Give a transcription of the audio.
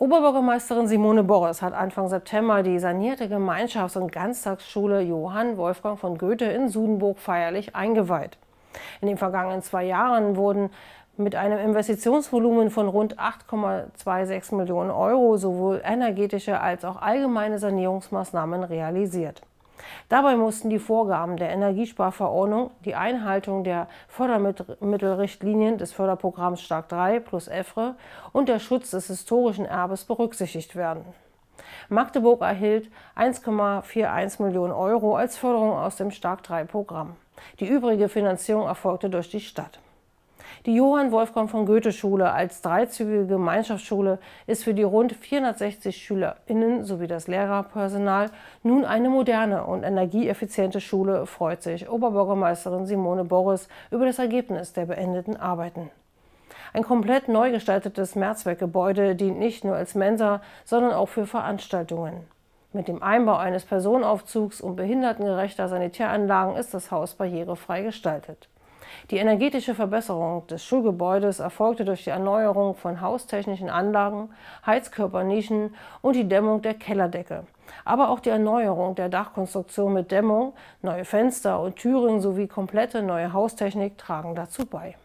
Oberbürgermeisterin Simone Borres hat Anfang September die sanierte Gemeinschafts- und Ganztagsschule Johann Wolfgang von Goethe in Sudenburg feierlich eingeweiht. In den vergangenen zwei Jahren wurden mit einem Investitionsvolumen von rund 8,26 Millionen Euro sowohl energetische als auch allgemeine Sanierungsmaßnahmen realisiert. Dabei mussten die Vorgaben der Energiesparverordnung, die Einhaltung der Fördermittelrichtlinien des Förderprogramms Stark 3 plus EFRE und der Schutz des historischen Erbes berücksichtigt werden. Magdeburg erhielt 1,41 Millionen Euro als Förderung aus dem Stark 3 Programm. Die übrige Finanzierung erfolgte durch die Stadt. Die Johann Wolfgang von Goethe Schule als dreizügige Gemeinschaftsschule ist für die rund 460 SchülerInnen sowie das Lehrerpersonal nun eine moderne und energieeffiziente Schule, freut sich Oberbürgermeisterin Simone Boris über das Ergebnis der beendeten Arbeiten. Ein komplett neu gestaltetes Mehrzweckgebäude dient nicht nur als Mensa, sondern auch für Veranstaltungen. Mit dem Einbau eines Personenaufzugs und behindertengerechter Sanitäranlagen ist das Haus barrierefrei gestaltet. Die energetische Verbesserung des Schulgebäudes erfolgte durch die Erneuerung von haustechnischen Anlagen, Heizkörpernischen und die Dämmung der Kellerdecke, aber auch die Erneuerung der Dachkonstruktion mit Dämmung, neue Fenster und Türen sowie komplette neue Haustechnik tragen dazu bei.